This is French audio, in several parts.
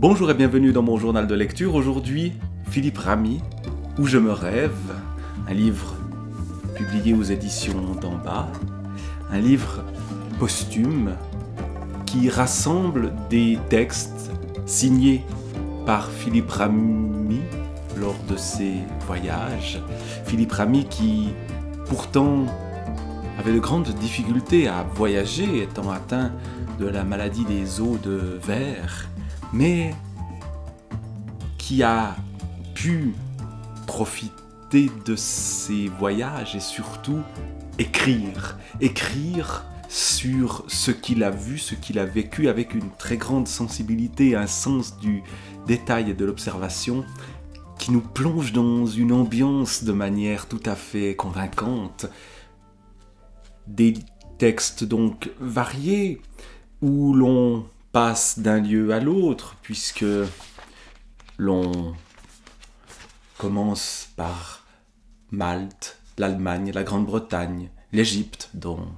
Bonjour et bienvenue dans mon journal de lecture. Aujourd'hui, Philippe Ramy, Où je me rêve, un livre publié aux éditions d'en bas, un livre posthume qui rassemble des textes signés par Philippe Ramy lors de ses voyages. Philippe Ramy qui pourtant avait de grandes difficultés à voyager étant atteint de la maladie des os de verre mais qui a pu profiter de ses voyages et surtout écrire, écrire sur ce qu'il a vu, ce qu'il a vécu avec une très grande sensibilité, un sens du détail et de l'observation qui nous plonge dans une ambiance de manière tout à fait convaincante. Des textes donc variés où l'on passe d'un lieu à l'autre, puisque l'on commence par Malte, l'Allemagne, la Grande-Bretagne, l'Égypte, dont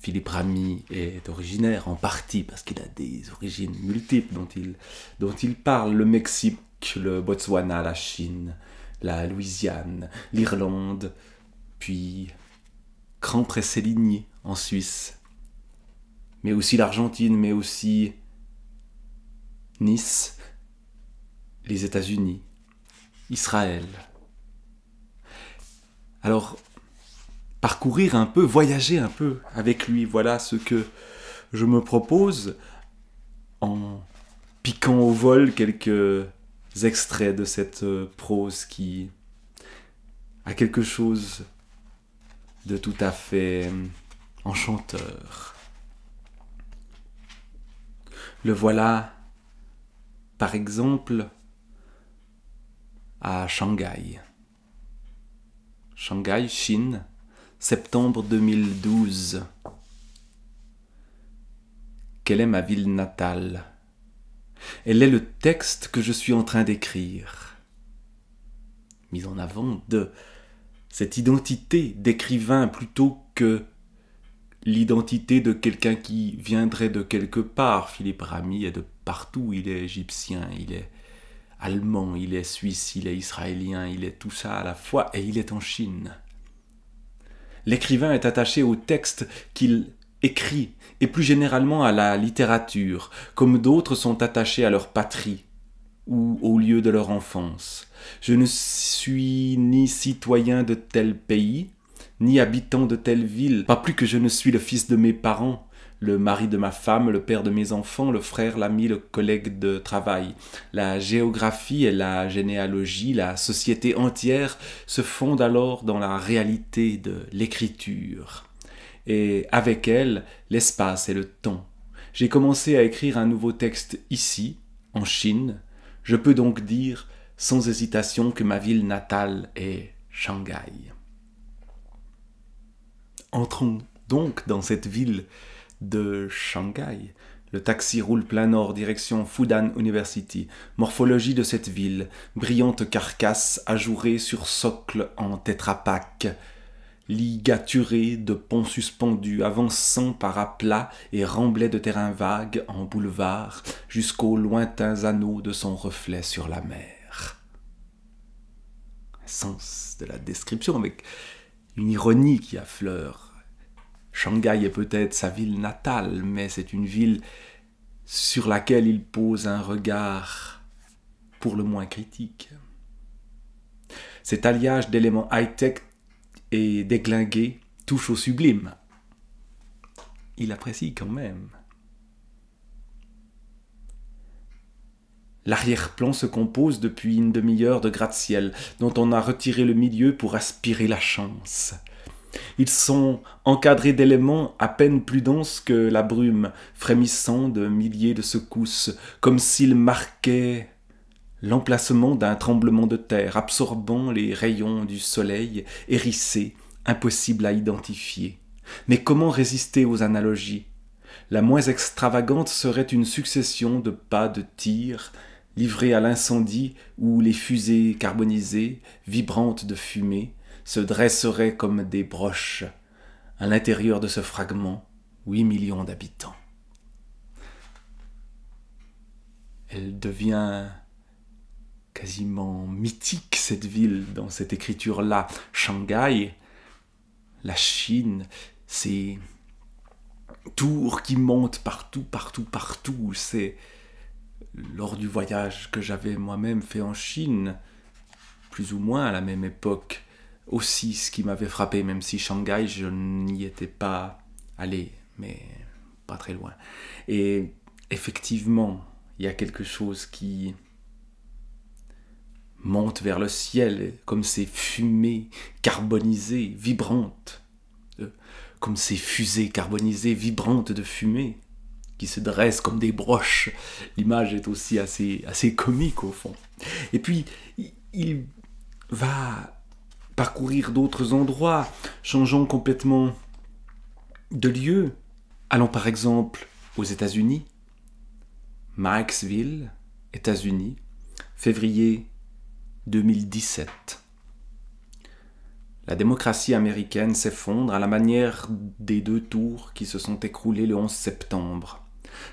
Philippe Ramy est originaire, en partie parce qu'il a des origines multiples dont il, dont il parle, le Mexique, le Botswana, la Chine, la Louisiane, l'Irlande, puis grand et en Suisse mais aussi l'Argentine, mais aussi Nice, les États-Unis, Israël. Alors, parcourir un peu, voyager un peu avec lui, voilà ce que je me propose en piquant au vol quelques extraits de cette euh, prose qui a quelque chose de tout à fait euh, enchanteur. Le voilà, par exemple, à Shanghai. Shanghai, Chine, septembre 2012. Quelle est ma ville natale Elle est le texte que je suis en train d'écrire. Mise en avant de cette identité d'écrivain plutôt que l'identité de quelqu'un qui viendrait de quelque part. Philippe Rami est de partout, il est égyptien, il est allemand, il est suisse, il est israélien, il est tout ça à la fois, et il est en Chine. L'écrivain est attaché au texte qu'il écrit, et plus généralement à la littérature, comme d'autres sont attachés à leur patrie ou au lieu de leur enfance. Je ne suis ni citoyen de tel pays, ni habitant de telle ville, pas plus que je ne suis le fils de mes parents, le mari de ma femme, le père de mes enfants, le frère, l'ami, le collègue de travail. La géographie et la généalogie, la société entière se fondent alors dans la réalité de l'écriture, et avec elle l'espace et le temps. J'ai commencé à écrire un nouveau texte ici, en Chine. Je peux donc dire sans hésitation que ma ville natale est Shanghai. Entrons donc dans cette ville de Shanghai. Le taxi roule plein nord, direction Fudan University. Morphologie de cette ville. Brillante carcasse ajourée sur socle en tétrapaque. Ligaturée de ponts suspendus, avançant par aplats et remblais de terrain vague en boulevard jusqu'aux lointains anneaux de son reflet sur la mer. Sens de la description avec une ironie qui affleure. Shanghai est peut-être sa ville natale, mais c'est une ville sur laquelle il pose un regard pour le moins critique. Cet alliage d'éléments high-tech et déglingués touche au sublime. Il apprécie quand même. L'arrière-plan se compose depuis une demi-heure de gratte-ciel dont on a retiré le milieu pour aspirer la chance. Ils sont encadrés d'éléments à peine plus denses que la brume, frémissant de milliers de secousses, comme s'ils marquaient l'emplacement d'un tremblement de terre, absorbant les rayons du soleil, hérissés, impossibles à identifier. Mais comment résister aux analogies La moins extravagante serait une succession de pas de tir livrée à l'incendie où les fusées carbonisées, vibrantes de fumée, se dresseraient comme des broches à l'intérieur de ce fragment, 8 millions d'habitants. Elle devient quasiment mythique, cette ville, dans cette écriture-là. Shanghai, la Chine, ces tours qui montent partout, partout, partout, c'est lors du voyage que j'avais moi-même fait en Chine, plus ou moins à la même époque, aussi ce qui m'avait frappé, même si Shanghai, je n'y étais pas allé, mais pas très loin. Et effectivement, il y a quelque chose qui monte vers le ciel, comme ces fumées carbonisées, vibrantes, euh, comme ces fusées carbonisées, vibrantes de fumée qui se dressent comme des broches. L'image est aussi assez, assez comique au fond. Et puis, il va parcourir d'autres endroits, changeant complètement de lieu. Allons par exemple aux États-Unis, Mikesville, États-Unis, février 2017. La démocratie américaine s'effondre à la manière des deux tours qui se sont écroulés le 11 septembre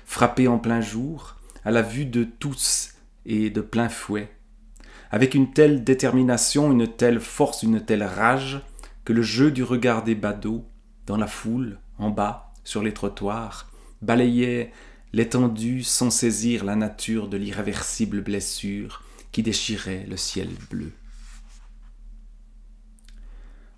frappé en plein jour, à la vue de tous et de plein fouet, avec une telle détermination, une telle force, une telle rage, que le jeu du regard des badauds, dans la foule, en bas, sur les trottoirs, balayait l'étendue sans saisir la nature de l'irréversible blessure qui déchirait le ciel bleu.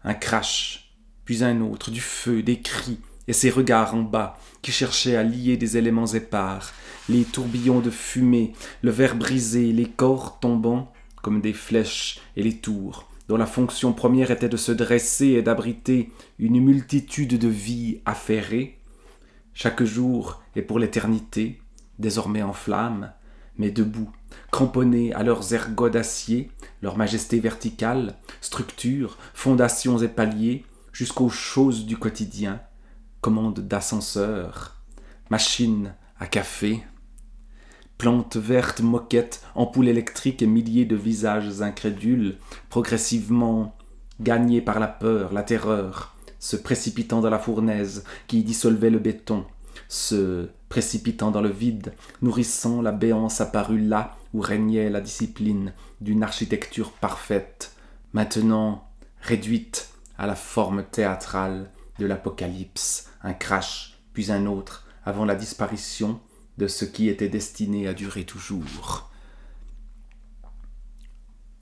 Un crash, puis un autre, du feu, des cris, et ses regards en bas, qui cherchaient à lier des éléments épars, les tourbillons de fumée, le verre brisé, les corps tombant comme des flèches et les tours, dont la fonction première était de se dresser et d'abriter une multitude de vies affairées, chaque jour et pour l'éternité, désormais en flammes, mais debout, cramponnés à leurs ergots d'acier, leur majesté verticale, structures, fondations et paliers, jusqu'aux choses du quotidien, commande d'ascenseur, machine à café, plantes vertes, moquette, ampoules électriques et milliers de visages incrédules, progressivement gagnés par la peur, la terreur, se précipitant dans la fournaise qui dissolvait le béton, se précipitant dans le vide, nourrissant la béance apparue là où régnait la discipline d'une architecture parfaite, maintenant réduite à la forme théâtrale de l'Apocalypse, un crash, puis un autre, avant la disparition de ce qui était destiné à durer toujours.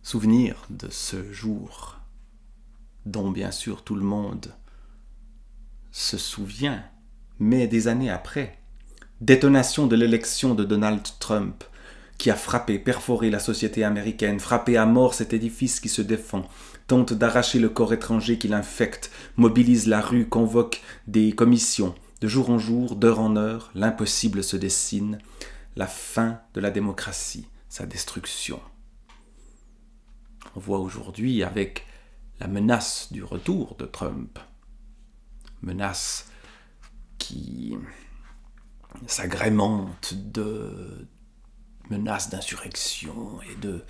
Souvenir de ce jour, dont bien sûr tout le monde se souvient, mais des années après. Détonation de l'élection de Donald Trump, qui a frappé, perforé la société américaine, frappé à mort cet édifice qui se défend, tente d'arracher le corps étranger qui l'infecte, mobilise la rue, convoque des commissions. De jour en jour, d'heure en heure, l'impossible se dessine, la fin de la démocratie, sa destruction. On voit aujourd'hui avec la menace du retour de Trump, menace qui s'agrémente de menaces d'insurrection et de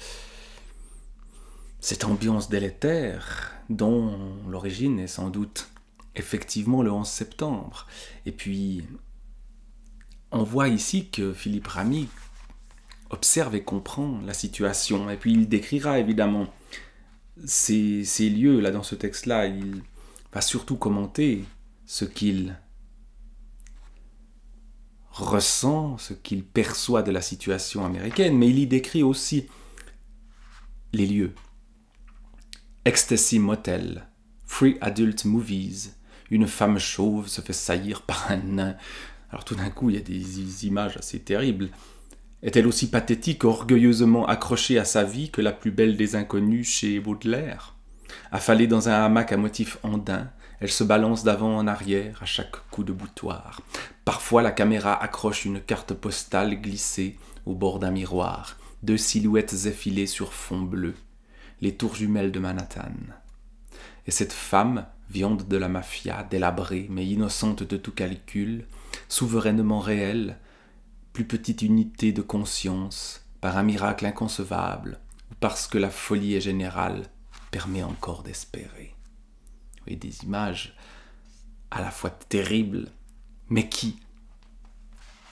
cette ambiance délétère, dont l'origine est sans doute effectivement le 11 septembre. Et puis, on voit ici que Philippe Ramy observe et comprend la situation. Et puis, il décrira évidemment ces, ces lieux là dans ce texte-là. Il va surtout commenter ce qu'il ressent, ce qu'il perçoit de la situation américaine, mais il y décrit aussi les lieux, Ecstasy Motel, Free Adult Movies, une femme chauve se fait saillir par un nain. Alors tout d'un coup, il y a des images assez terribles. Est-elle aussi pathétique, orgueilleusement accrochée à sa vie que la plus belle des inconnues chez Baudelaire Affalée dans un hamac à motif andin, elle se balance d'avant en arrière à chaque coup de boutoir. Parfois, la caméra accroche une carte postale glissée au bord d'un miroir, deux silhouettes effilées sur fond bleu les tours jumelles de Manhattan. Et cette femme, viande de la mafia, délabrée, mais innocente de tout calcul, souverainement réelle, plus petite unité de conscience, par un miracle inconcevable, ou parce que la folie est générale, permet encore d'espérer. Et des images à la fois terribles, mais qui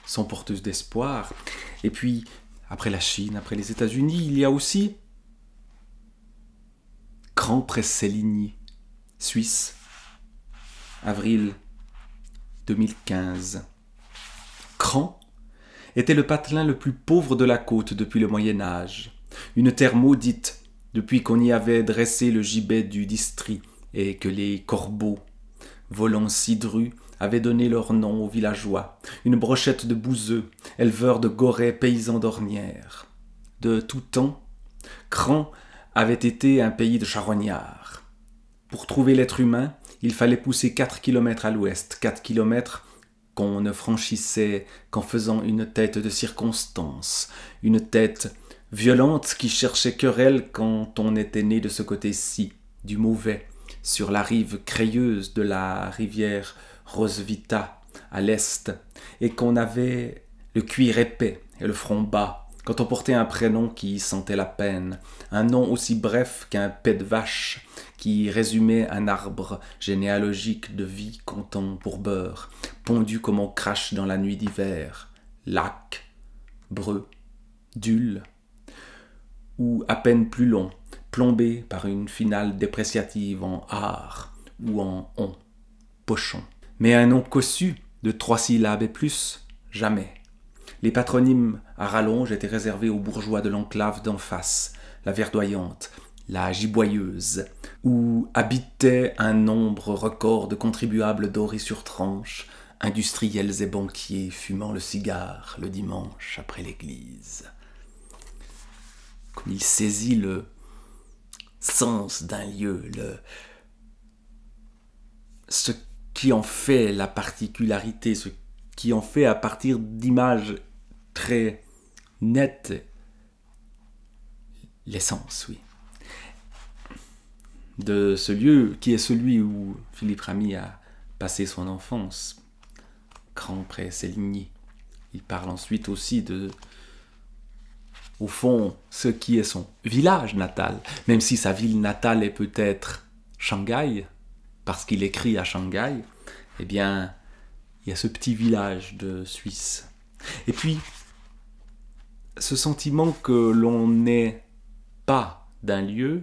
sont porteuses d'espoir. Et puis, après la Chine, après les États-Unis, il y a aussi Cran Presseligny, Suisse, avril 2015. Cran était le patelin le plus pauvre de la côte depuis le Moyen Âge, une terre maudite depuis qu'on y avait dressé le gibet du district et que les corbeaux, volants cidru avaient donné leur nom aux villageois, une brochette de Bouzeux, éleveurs de gorets, paysans d'ornières. De tout temps, Cran avait été un pays de charognards. Pour trouver l'être humain, il fallait pousser 4 km à l'ouest, 4 km qu'on ne franchissait qu'en faisant une tête de circonstance, une tête violente qui cherchait querelle quand on était né de ce côté-ci, du mauvais, sur la rive crayeuse de la rivière Rosvita, à l'est, et qu'on avait le cuir épais et le front bas, quand on portait un prénom qui sentait la peine, un nom aussi bref qu'un pet de vache, qui résumait un arbre généalogique de vie comptant pour beurre, pondu comme on crache dans la nuit d'hiver, lac, breu, dulle, ou à peine plus long, plombé par une finale dépréciative en ar ou en on, pochon. Mais un nom cossu de trois syllabes et plus, jamais. Les patronymes à rallonge étaient réservés aux bourgeois de l'enclave d'en face, la verdoyante, la giboyeuse, où habitait un nombre record de contribuables dorés sur tranche, industriels et banquiers fumant le cigare le dimanche après l'église. Comme il saisit le sens d'un lieu, le... ce qui en fait la particularité, ce qui en fait à partir d'images très nette l'essence, oui, de ce lieu qui est celui où Philippe Ramy a passé son enfance, Grand-Pré, Séligny. Il parle ensuite aussi de, au fond, ce qui est son village natal, même si sa ville natale est peut-être Shanghai, parce qu'il écrit à Shanghai, eh bien, il y a ce petit village de Suisse. Et puis, ce sentiment que l'on n'est pas d'un lieu,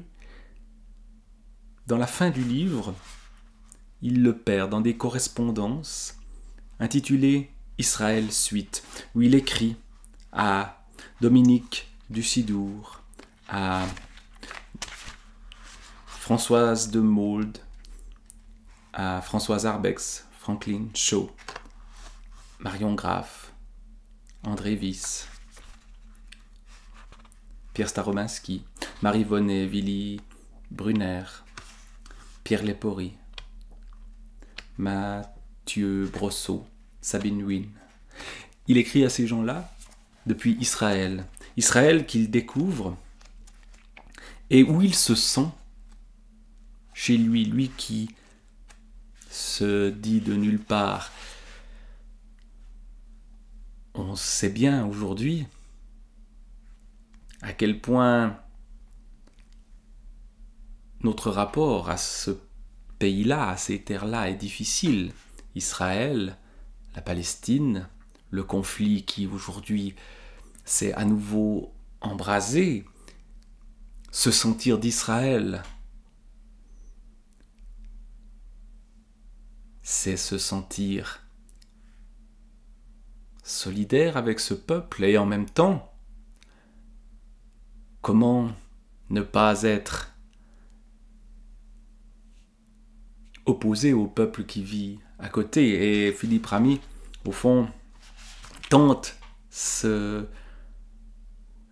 dans la fin du livre, il le perd dans des correspondances intitulées Israël suite, où il écrit à Dominique Ducidour, à Françoise de Mauld, à Françoise Arbex, Franklin Shaw, Marion Graff, André Viss, Pierre Starominski, Marie-Vonnet, Vili Brunner, Pierre Lepori, Mathieu Brosseau, Sabine Wynne. Il écrit à ces gens-là depuis Israël. Israël qu'il découvre et où il se sent chez lui, lui qui se dit de nulle part. On sait bien aujourd'hui à quel point notre rapport à ce pays-là, à ces terres-là est difficile. Israël, la Palestine, le conflit qui aujourd'hui s'est à nouveau embrasé, se sentir d'Israël, c'est se sentir solidaire avec ce peuple et en même temps Comment ne pas être opposé au peuple qui vit à côté Et Philippe Ramy, au fond, tente ce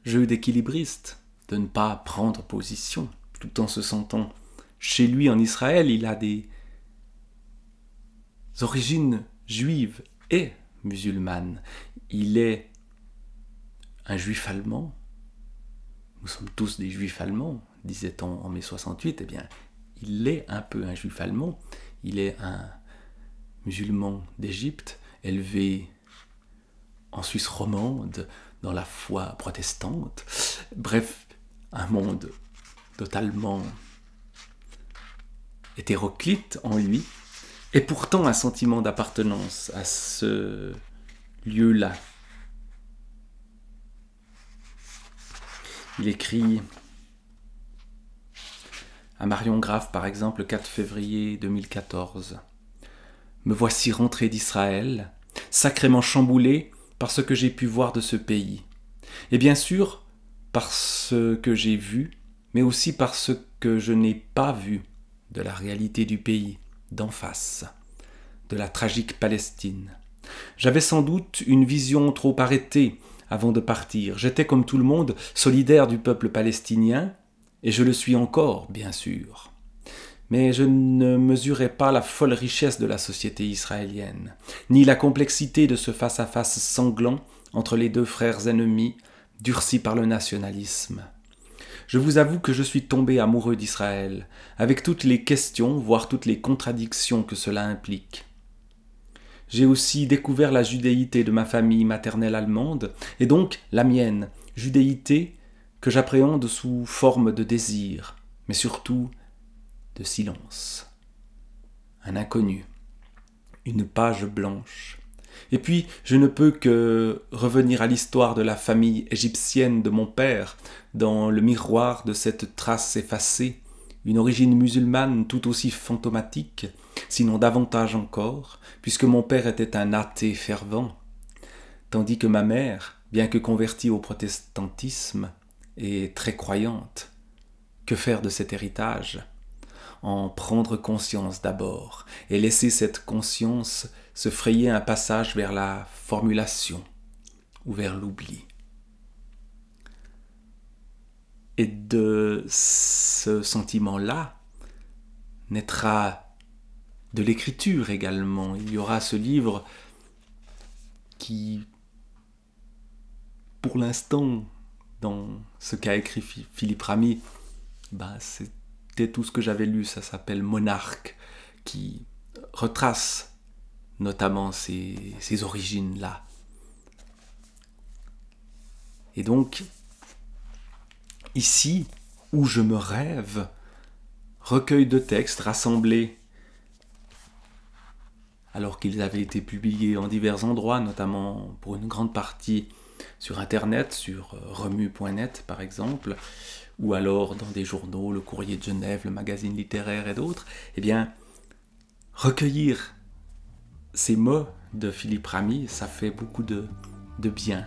jeu d'équilibriste de ne pas prendre position tout en se sentant chez lui en Israël. Il a des origines juives et musulmanes. Il est un juif allemand, nous sommes tous des juifs allemands, disait-on en mai 68, eh bien, il est un peu un juif allemand, il est un musulman d'Égypte, élevé en Suisse romande, dans la foi protestante, bref, un monde totalement hétéroclite en lui, et pourtant un sentiment d'appartenance à ce lieu-là Il écrit à Marion Graff, par exemple, le 4 février 2014. Me voici rentré d'Israël, sacrément chamboulé par ce que j'ai pu voir de ce pays. Et bien sûr, par ce que j'ai vu, mais aussi par ce que je n'ai pas vu de la réalité du pays, d'en face, de la tragique Palestine. J'avais sans doute une vision trop arrêtée avant de partir. J'étais comme tout le monde solidaire du peuple palestinien, et je le suis encore, bien sûr. Mais je ne mesurais pas la folle richesse de la société israélienne, ni la complexité de ce face-à-face sanglant entre les deux frères ennemis, durcis par le nationalisme. Je vous avoue que je suis tombé amoureux d'Israël, avec toutes les questions, voire toutes les contradictions que cela implique. J'ai aussi découvert la judéité de ma famille maternelle allemande, et donc la mienne, judéité que j'appréhende sous forme de désir, mais surtout de silence. Un inconnu, une page blanche. Et puis, je ne peux que revenir à l'histoire de la famille égyptienne de mon père, dans le miroir de cette trace effacée, une origine musulmane tout aussi fantomatique, sinon davantage encore, puisque mon père était un athée fervent, tandis que ma mère, bien que convertie au protestantisme, est très croyante. Que faire de cet héritage En prendre conscience d'abord, et laisser cette conscience se frayer un passage vers la formulation ou vers l'oubli. Et de ce sentiment-là naîtra de l'écriture également. Il y aura ce livre qui, pour l'instant, dans ce qu'a écrit Philippe Ramy, bah, c'était tout ce que j'avais lu. Ça s'appelle Monarque, qui retrace notamment ses ces origines-là. Et donc, ici, où je me rêve, recueil de textes rassemblés alors qu'ils avaient été publiés en divers endroits, notamment pour une grande partie sur Internet, sur euh, remu.net par exemple, ou alors dans des journaux, le Courrier de Genève, le Magazine littéraire et d'autres, eh bien, recueillir ces mots de Philippe Ramy, ça fait beaucoup de, de bien,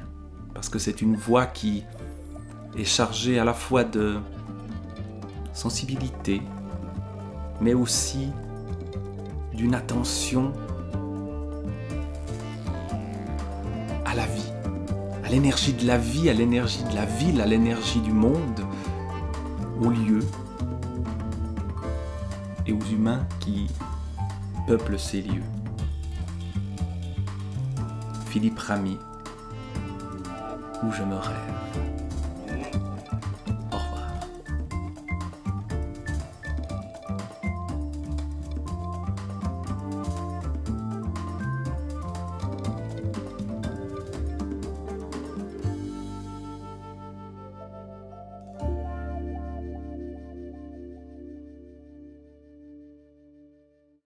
parce que c'est une voix qui est chargée à la fois de sensibilité, mais aussi d'une attention à la vie, à l'énergie de la vie, à l'énergie de la ville, à l'énergie du monde, aux lieux et aux humains qui peuplent ces lieux. Philippe Ramy, où je me rêve.